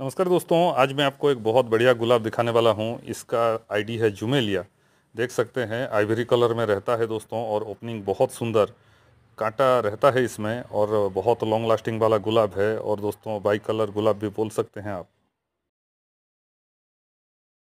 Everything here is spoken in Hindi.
नमस्कार दोस्तों आज मैं आपको एक बहुत बढ़िया गुलाब दिखाने वाला हूँ इसका आईडी है जुमेलिया देख सकते हैं आइवरी कलर में रहता है दोस्तों और ओपनिंग बहुत सुंदर कांटा रहता है इसमें और बहुत लॉन्ग लास्टिंग वाला गुलाब है और दोस्तों बाई कलर गुलाब भी बोल सकते हैं आप